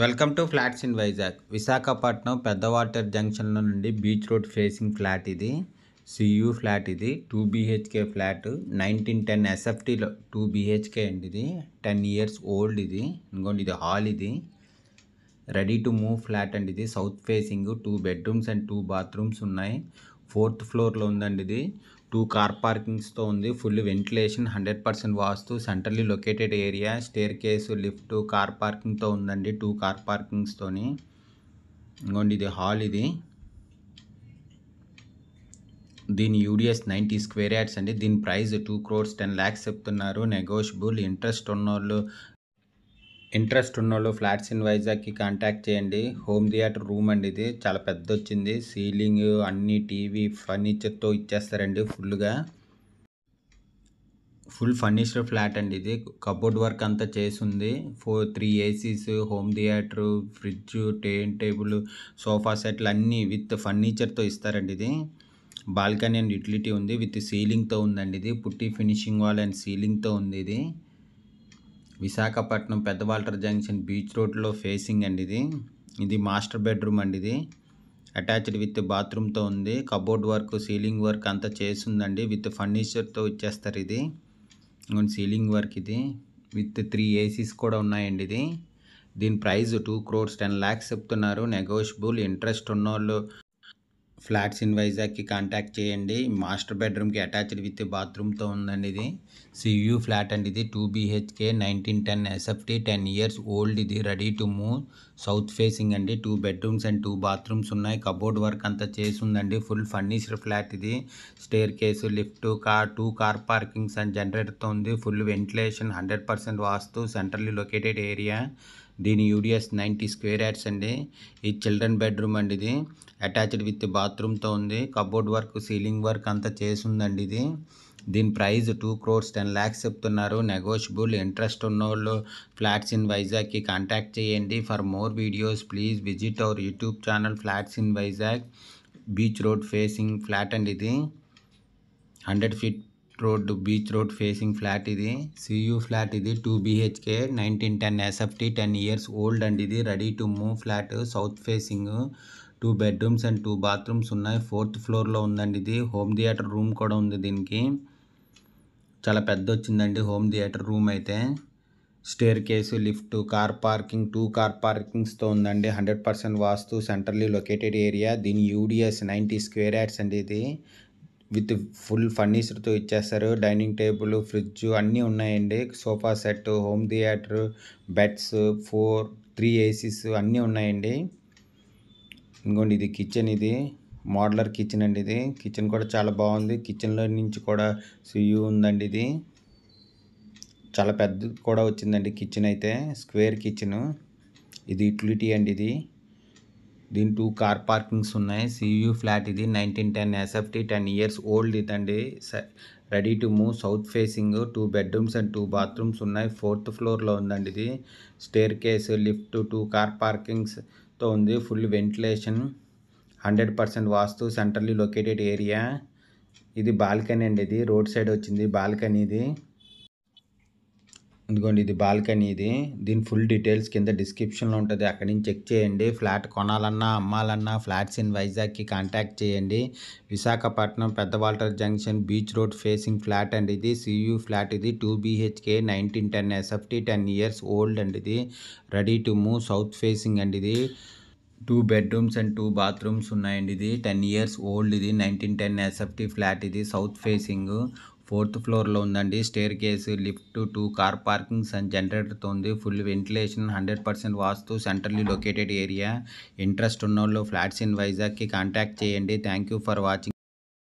welcome to flats in Vizag Visakhapatnam Pedda Waltair జంక్షన్లో నుండి beach road facing flat ఇది సియు ఫ్లాట్ ఇది two BHK flat nineteen ten ఎస్ఎఫ్టీలో టూ బీహెచ్కే అండి ఇది టెన్ ఇయర్స్ ఓల్డ్ ఇది ఇంకోండి ఇది హాల్ ఇది రెడీ టు మూవ్ ఫ్లాట్ అండి ఇది south facing two bedrooms and two bathrooms ఉన్నాయి ఫోర్త్ ఫ్లోర్లో ఉందండి ఇది టూ కార్ పార్కింగ్స్తో ఉంది full ventilation hundred percent vastu centrally located area staircase lift car పార్కింగ్తో ఉందండి టూ కార్ పార్కింగ్స్తోని ఇంకోండి ఇది హాల్ ఇది దీని యూడిఎస్ నైంటీ స్క్వేర్ యార్డ్స్ అండి దీని price two crores ten lakhs చెప్తున్నారు నెగోషియబుల్ ఇంట్రెస్ట్ ఉన్నోళ్ళు ఇంట్రెస్ట్ ఉన్నోళ్ళు ఫ్లాట్స్ ఇన్ వైజాగ్కి కాంటాక్ట్ చేయండి హోమ్ థియేటర్ రూమ్ అండి ఇది చాలా పెద్ద వచ్చింది సీలింగ్ అన్ని టీవీ ఫర్నిచర్తో ఇచ్చేస్తారండి ఫుల్గా ఫుల్ ఫర్నిచర్ ఫ్లాట్ అండి ఇది కబోర్డ్ వర్క్ అంతా ఉంది four three ACs home theatre fridge టేన్ టేబుల్ సోఫా సెట్లు అన్నీ విత్ ఫర్నిచర్తో ఇస్తారండి ఇది బాల్కనీ అండ్ యూటిలిటీ ఉంది విత్ సీలింగ్తో ఉందండి ఇది పుట్టి ఫినిషింగ్ వాల్ అండ్ సీలింగ్తో ఉంది ఇది విశాఖపట్నం పెద్ద వాల్టర్ జంక్షన్ బీచ్ రోడ్లో ఫేసింగ్ అండి ఇది ఇది మాస్టర్ బెడ్రూమ్ అండి ఇది అటాచ్డ్ విత్ బాత్రూమ్తో ఉంది కబోర్డ్ వర్క్ సీలింగ్ వర్క్ అంతా చేసిందండి విత్ ఫర్నిచర్తో ఇచ్చేస్తారు ఇది సీలింగ్ వర్క్ ఇది విత్ త్రీ ఏసీస్ కూడా ఉన్నాయండి ఇది దీని price two crores ten lakhs చెప్తున్నారు నెగోషియబుల్ ఇంట్రెస్ట్ ఉన్నోళ్ళు ఫ్లాట్స్ ఇన్ వైజాగ్కి కాంటాక్ట్ చేయండి మాస్టర్ బెడ్రూమ్కి అటాచ్డ్ విత్ బాత్రూమ్తో ఉందండి ఇది సియూ ఫ్లాట్ అండి ఇది two BHK nineteen ten SFT ten years old ఇది ready to move south facing అండి two bedrooms and two bathrooms ఉన్నాయి కబోర్డ్ వర్క్ అంతా ఉందండి ఫుల్ ఫర్నిచర్ ఫ్లాట్ ఇది staircase lift car two car parkings and జనరేటర్తో ఉంది full ventilation hundred percent vastu centrally located area దీని UDS ninety square yards అండి ఈ చిల్డ్రన్ బెడ్రూమ్ అండి ఇది అటాచ్డ్ విత్ బాత్రూమ్తో ఉంది కబోర్డ్ వర్క్ సీలింగ్ వర్క్ అంతా ఉందండి ఇది దీని price two crores ten lakhs చెప్తున్నారు నెగోషియబుల్ ఇంట్రెస్ట్ ఉన్నోళ్ళు ఫ్లాట్స్ ఇన్ వైజాగ్కి కాంటాక్ట్ చేయండి for more videos please visit our YouTube channel flats in Vizag beach road facing flat అండి ఇది hundred feet road beach road facing flat ఇది సియూ ఫ్లాట్ ఇది two BHK nineteen ten SFT ten years old and ఇది ready to move flat south facing two bedrooms and two bathrooms ఉన్నాయి fourth ఫ్లోర్లో ఉందండి ఇది హోమ్ థియేటర్ రూమ్ కూడా ఉంది దీనికి చాలా పెద్ద వచ్చిందండి హోమ్ థియేటర్ రూమ్ అయితే staircase lift car parking two car పార్కింగ్స్తో ఉందండి hundred percent vastu centrally located area దీని యూడిఎస్ నైంటీ స్క్వేర్ యార్డ్స్ అండి ఇది విత్ ఫుల్ ఫర్నిచర్తో ఇచ్చేస్తారు డైనింగ్ టేబుల్ ఫ్రిడ్జ్ అన్నీ ఉన్నాయండి sofa set home theatre beds four three ACs అన్నీ ఉన్నాయండి ఇంకోండి ఇది కిచెన్ ఇది మోడలర్ కిచెన్ అండి ఇది కిచెన్ కూడా చాలా బాగుంది కిచెన్లో నుంచి కూడా సియూ ఉందండి ఇది చాలా పెద్ద కూడా వచ్చిందండి కిచెన్ అయితే స్క్వేర్ కిచెన్ ఇది యూటిలిటీ అండి ఇది దీని టూ కార్ పార్కింగ్స్ ఉన్నాయి సియూ ఫ్లాట్ ఇది nineteen ten SFT ten years old ఇదండి ready to move south facing two bedrooms and two bathrooms ఉన్నాయి ఫోర్త్ ఫ్లోర్లో ఉందండి ఇది staircase lift two car పార్కింగ్స్తో ఉంది full ventilation hundred percent vastu centrally located area ఇది బాల్కనీ అండి ఇది రోడ్ సైడ్ వచ్చింది బాల్కనీ ఇది ఇదిగోండి ఇది బాల్కనీ ఇది దీని ఫుల్ డీటెయిల్స్ కింద డిస్క్రిప్షన్లో ఉంటుంది అక్కడి నుంచి చెక్ చేయండి ఫ్లాట్ కొనాలన్నా అమ్మాలన్నా ఫ్లాట్స్ ఇన్ వైజాగ్కి కాంటాక్ట్ చేయండి విశాఖపట్నం పెద్ద Waltair junction beach road facing flat అండి ఇది సియూ ఫ్లాట్ ఇది two BHK nineteen ten SFT ten years old అండి ఇది ready to move south facing అండి ఇది two bedrooms and two bathrooms ఉన్నాయండి ఇది టెన్ ఇయర్స్ ఓల్డ్ ఇది నైన్టీన్ టెన్ ఎస్ఎఫ్టీ ఫ్లాట్ ఇది సౌత్ ఫేసింగ్ ఫోర్త్ ఫ్లోర్లో ఉందండి staircase lift two car parkings and జనరేటర్తో ఉంది full ventilation hundred percent vastu centrally located area interest ఉన్నోళ్ళు ఫ్లాట్స్ ఇన్ వైజాగ్కి కాంటాక్ట్ చేయండి థ్యాంక్ యూ ఫర్ వాచింగ్